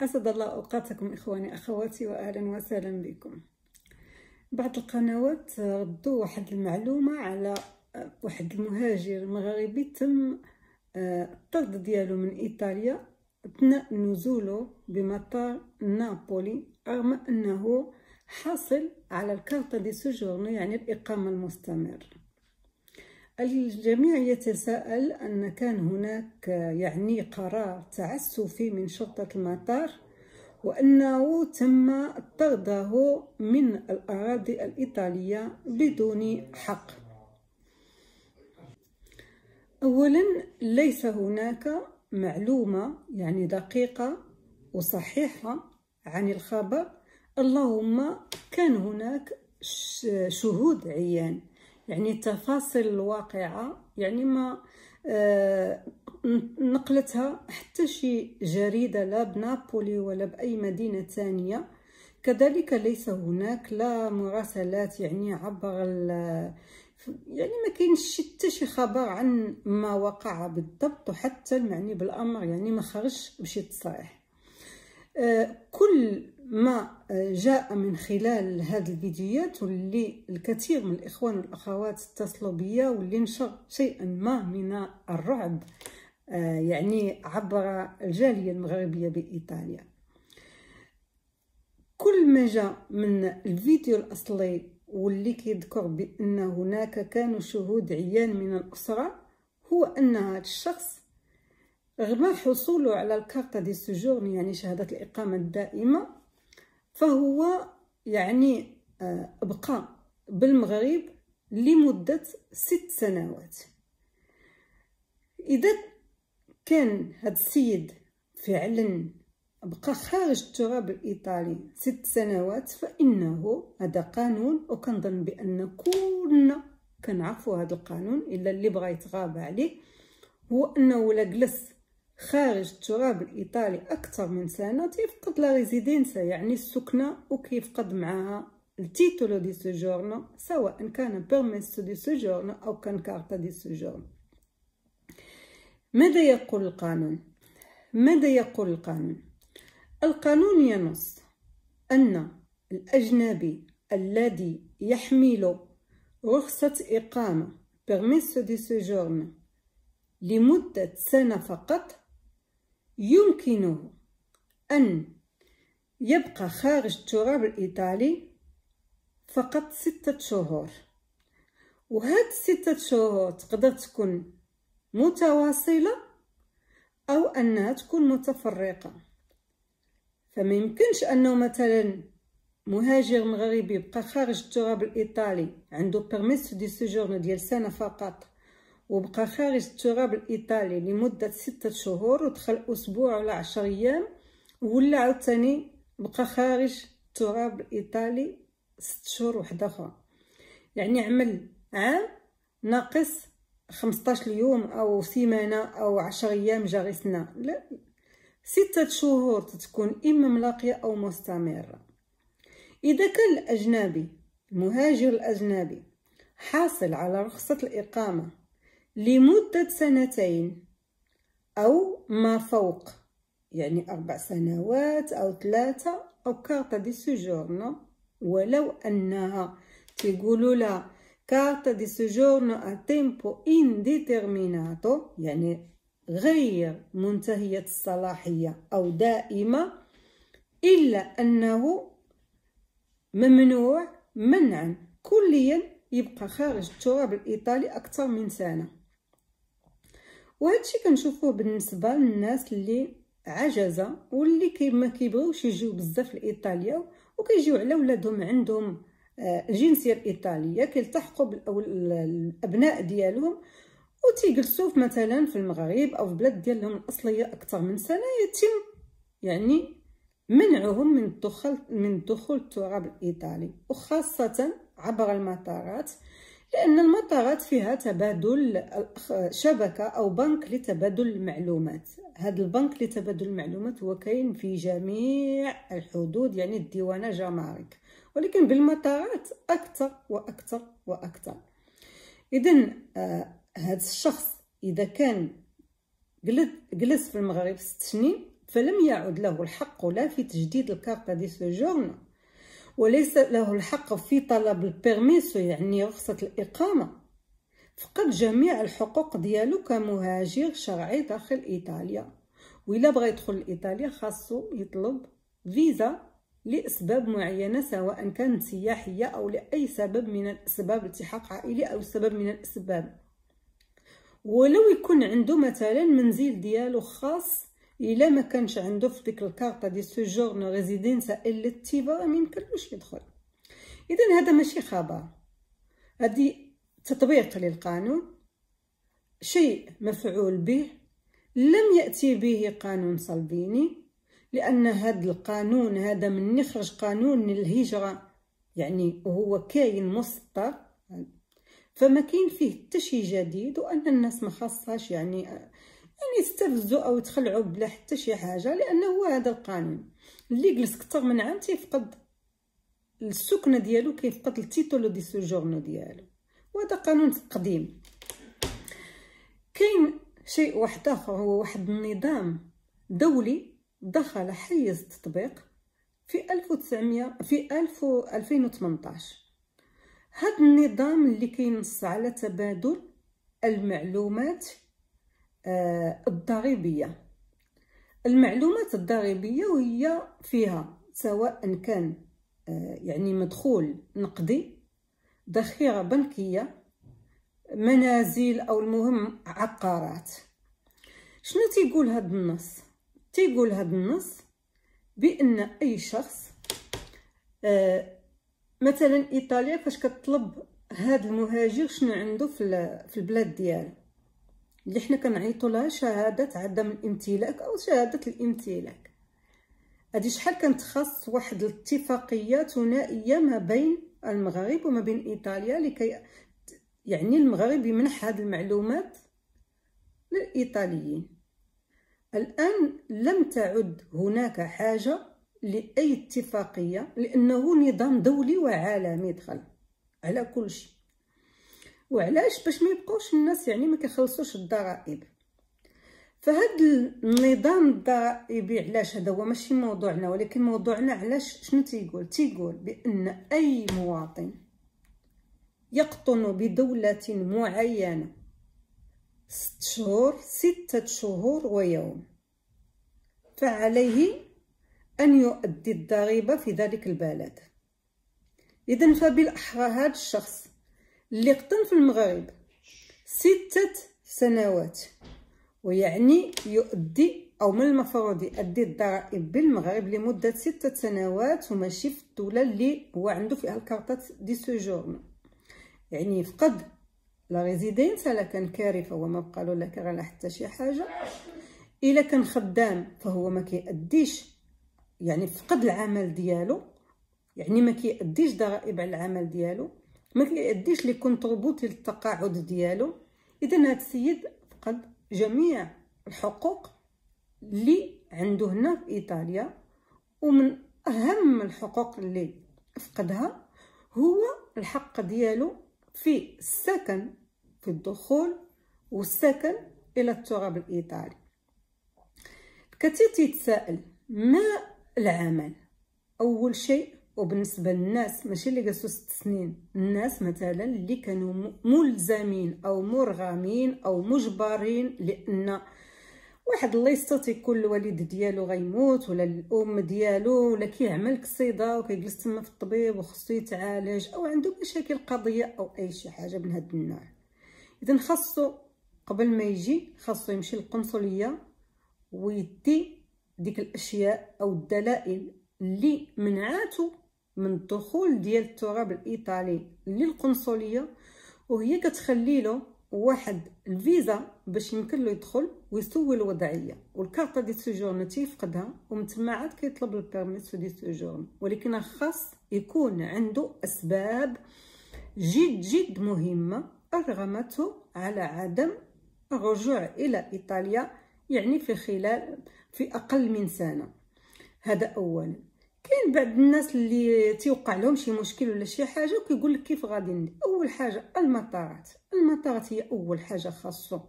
أسعد الله أوقاتكم إخواني أخواتي وأهلا وسهلا بكم بعض القنوات ردوا واحد المعلومة على آه، واحد المهاجر مغربي تم الطرد آه، ديالو من إيطاليا أثناء نزوله بمطار نابولي رغم أنه حاصل على الكارتة دي سجورنو يعني الإقامة المستمرة الجميع يتساءل أن كان هناك يعني قرار تعسفي من شرطة المطار وأنه تم طرده من الأراضي الإيطالية بدون حق أولا ليس هناك معلومة يعني دقيقة وصحيحة عن الخبر اللهم كان هناك شهود عيان يعني تفاصيل الواقعة يعني ما آه، نقلتها حتى شي جريدة لا بنابولي ولا بأي مدينة ثانية كذلك ليس هناك لا مراسلات يعني عبر يعني ما كاينش حتى شي خبر عن ما وقع بالضبط وحتى المعني بالامر يعني ما خرج بشي تصريح آه، كل ما آه، جاء من خلال هذه الفيديوهات واللي الكثير من الإخوان والأخوات اتصلوا بيا واللي نشر شيئا ما من الرعب آه، يعني عبر الجالية المغربية بإيطاليا كل ما جاء من الفيديو الأصلي واللي كيذكر بأن هناك كانوا شهود عيان من الأسرة هو أن هذا الشخص غير حصوله على الكارتا دي سجورن يعني شهادة الإقامة الدائمة فهو يعني آه، بقى بالمغرب لمدة ست سنوات إذا كان هاد السيد فعلا بقى خارج التراب الإيطالي ست سنوات فإنه هذا قانون وكنظن بأن كلنا كنعرفوا هذا القانون إلا اللي بغى يتغاضى عليه هو أنه لا جلس خارج التراب الإيطالي أكثر من سنة تيفقد لا ريزيدينسا يعني السكنة وكيفقد معها التيتولو دي سوجورنو سواء كان بيرميس دي سوجورنو أو كان كارتا دي سوجورنو ماذا يقول القانون؟ ماذا يقول القانون؟ القانون ينص أن الأجنبي الذي يحمل رخصة إقامة بيرميسو دي سوجورنو لمدة سنة فقط يمكنه أن يبقى خارج التراب الإيطالي فقط ستة شهور وهاد ستة شهور تقدر تكون متواصلة أو أنها تكون متفرقة فما يمكنش أنه مثلا مهاجر مغربي يبقى خارج التراب الإيطالي عنده بيرميس دي سوجورن ديال سنة فقط وبقى خارج التراب الايطالي لمده ستة شهور ودخل اسبوع ولا عشر ايام ولا عاوتاني بقى خارج التراب الايطالي ست شهور وحده اخرى يعني عمل عام ناقص 15 يوم او سيمانه او 10 ايام جاري سنه لا ستة شهور تتكون اما ملاقيه او مستمره اذا كان الاجنبي المهاجر الاجنبي حاصل على رخصه الاقامه لمدة سنتين أو ما فوق يعني أربع سنوات أو ثلاثة أو كارتا دي سجورنا ولو أنها تيقولوا لها كارتا دي سوجورنو أتيمبو إنديترميناتو يعني غير منتهية الصلاحية أو دائمة إلا أنه ممنوع منعا كليا يبقى خارج التراب الإيطالي أكثر من سنة الشيء كنشوفوه بالنسبه للناس اللي عجزه واللي كي ما كيبغيوش يجيو بزاف لايطاليا وكيجيو على ولادهم عندهم الجنسيه آه، الايطاليه كيلتحقوا بالابناء ديالهم وتيجلسوا مثلا في المغرب او في بلاد ديالهم الاصليه اكثر من سنه يتم يعني منعهم من الدخول من دخول التراب الايطالي وخاصه عبر المطارات لأن المطارات فيها تبادل شبكة أو بنك لتبادل المعلومات هذا البنك لتبادل المعلومات هو كاين في جميع الحدود يعني الديوانة جمارك ولكن بالمطارات أكثر وأكثر وأكثر إذا آه هذا الشخص إذا كان جلس في المغرب ست سنين فلم يعد له الحق لا في تجديد الكارتة دي سوجورن وليس له الحق في طلب البيرميسو يعني رخصة الإقامة فقد جميع الحقوق ديالو كمهاجر شرعي داخل إيطاليا وإلا بغى يدخل لإيطاليا خاصو يطلب فيزا لأسباب معينة سواء كانت سياحية أو لأي سبب من الأسباب التحاق عائلي أو سبب من الأسباب ولو يكون عنده مثلا منزل ديالو خاص الا ما كانش عنده في ديك الكارطه ديال سوجورن ريزيدنس الا التيفا ما يمكنلوش يدخل اذا هذا ماشي خبر هذه تطبيق للقانون شيء مفعول به لم ياتي به قانون صلبيني لان هذا القانون هذا من يخرج قانون الهجره يعني وهو كاين مسطر فما كاين فيه حتى شي جديد وان الناس ما خاصهاش يعني يعني يستفزوا او يتخلعوا بلا حتى شي حاجه لانه هو هذا القانون اللي جلس اكثر من عام تيفقد السكنه ديالو كيفقد التيتول دي سوجورنو ديالو وهذا قانون قديم كاين شيء واحد اخر هو واحد النظام دولي دخل حيز التطبيق في 1900 في 1000 2018 هذا النظام اللي كينص على تبادل المعلومات الضريبية المعلومات الضريبية وهي فيها سواء كان آه، يعني مدخول نقدي ذخيرة بنكية منازل أو المهم عقارات شنو تيقول هذا النص تيقول هذا النص بأن أي شخص آه، مثلا إيطاليا فاش كتطلب هذا المهاجر شنو عنده في البلاد ديالو اللي حنا كنعيطوا لها شهاده عدم الامتلاك او شهاده الامتلاك هذه شحال كانت خاص واحد الاتفاقيه ثنائيه ما بين المغرب وما بين ايطاليا لكي يعني المغرب يمنح هذه المعلومات للايطاليين الان لم تعد هناك حاجه لاي اتفاقيه لانه نظام دولي وعالمي دخل على كل شيء وعلاش باش ما يبقوش الناس يعني ما كيخلصوش الضرائب فهاد النظام الضرائبي علاش هذا هو ماشي موضوعنا ولكن موضوعنا علاش شنو تيقول تيقول بان اي مواطن يقطن بدولة معينة ست شهور ستة شهور ويوم فعليه أن يؤدي الضريبة في ذلك البلد إذا فبالأحرى هذا الشخص اللي قطن في المغرب ستة سنوات ويعني يؤدي أو من المفروض يؤدي الضرائب بالمغرب لمدة ستة سنوات وماشي في الدولة اللي هو عنده فيها الكارطة دي سوجورن يعني يفقد لا ريزيدينس لا كان كاري فهو ما بقى له لا كرا حتى شي حاجة الا كان خدام فهو ما كيأديش يعني فقد العمل ديالو يعني ما كيأديش ضرائب على العمل ديالو ما كيأديش لي كونطروبو ديال التقاعد ديالو اذا هذا السيد فقد جميع الحقوق اللي عنده هنا في ايطاليا ومن اهم الحقوق اللي فقدها هو الحق ديالو في السكن في الدخول والسكن الى التراب الايطالي الكثير تيتساءل ما العمل اول شيء وبالنسبه للناس ماشي اللي قاسوا ست سنين الناس مثلا اللي كانوا ملزمين او مرغمين او مجبرين لان واحد الله يستطيع تيكون الوالد ديالو غيموت ولا الام ديالو ولا كيعمل كصيده وكيجلس تما في الطبيب وخصو يتعالج او عنده مشاكل قضيه او اي شي حاجه من هاد النوع اذا خاصو قبل ما يجي خاصو يمشي للقنصليه ويدي ديك الاشياء او الدلائل اللي منعاتو من الدخول ديال التراب الايطالي للقنصليه وهي كتخلي له واحد الفيزا باش يمكن له يدخل ويسوي الوضعيه والكارطه دي سيجورن تيفقدها ومن تما عاد كيطلب البيرميس دي سوجورن ولكن خاص يكون عنده اسباب جد جد مهمه ارغمته على عدم الرجوع الى ايطاليا يعني في خلال في اقل من سنه هذا اولا كاين بعض الناس اللي تيوقع لهم شي مشكل ولا شي حاجه وكيقول لك كيف غادي اول حاجه المطارات المطارات هي اول حاجه خاصو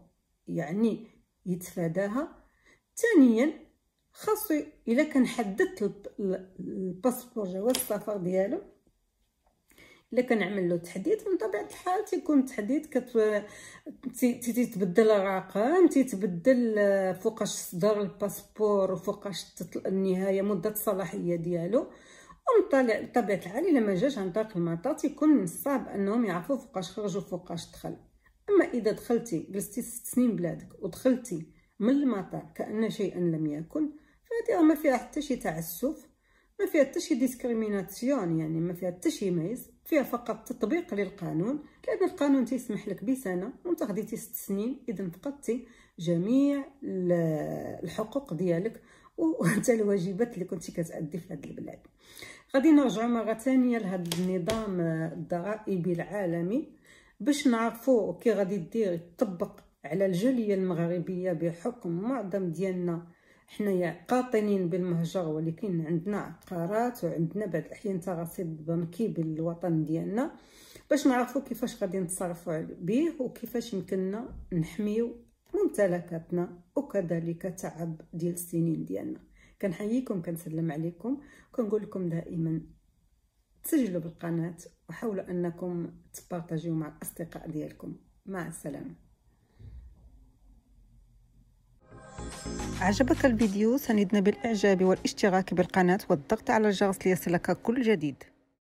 يعني يتفاداها ثانيا خاصو الا كان حددت الباسبور جواز السفر ديالو الا كنعمل له تحديث من طبيعه الحال تيكون التحديث كت تيتبدل الرقم تيتبدل آه، فوقاش صدر الباسبور وفوقاش النهايه مده الصلاحيه ديالو ومطلع بطبيعه الحال الا ما جاش عن طريق المطار تيكون من الصعب انهم يعرفوا فوقاش خرج وفوقاش دخل اما اذا دخلتي جلستي ست سنين بلادك ودخلتي من المطار كان شيئا لم يكن فهذه ما فيها حتى شي تعسف ما فيها حتى شي ديسكريميناسيون يعني ما فيها حتى شي ميز فيها فقط تطبيق للقانون لأن القانون تيسمح لك بسنة وانت خديتي ست سنين إذا فقدتي جميع الحقوق ديالك وحتى الواجبات اللي كنتي كتأدي في هذه البلاد غادي نرجعوا مرة ثانية لهذا النظام الضرائبي العالمي باش نعرفوا كي غادي دير يطبق على الجالية المغربية بحكم معظم ديالنا حنايا قاطنين بالمهجر ولكن عندنا عقارات وعندنا بعض الاحيان ترصيد بنكي بالوطن ديالنا باش نعرفوا كيفاش غادي نتصرفوا به وكيفاش يمكننا نحميو ممتلكاتنا وكذلك تعب ديال السنين ديالنا كنحييكم كنسلم عليكم كنقول لكم دائما تسجلوا بالقناه وحاولوا انكم تبارطاجيو مع الاصدقاء ديالكم مع السلامه عجبك الفيديو سندنا بالاعجاب والاشتراك بالقناه والضغط على الجرس ليصلك كل جديد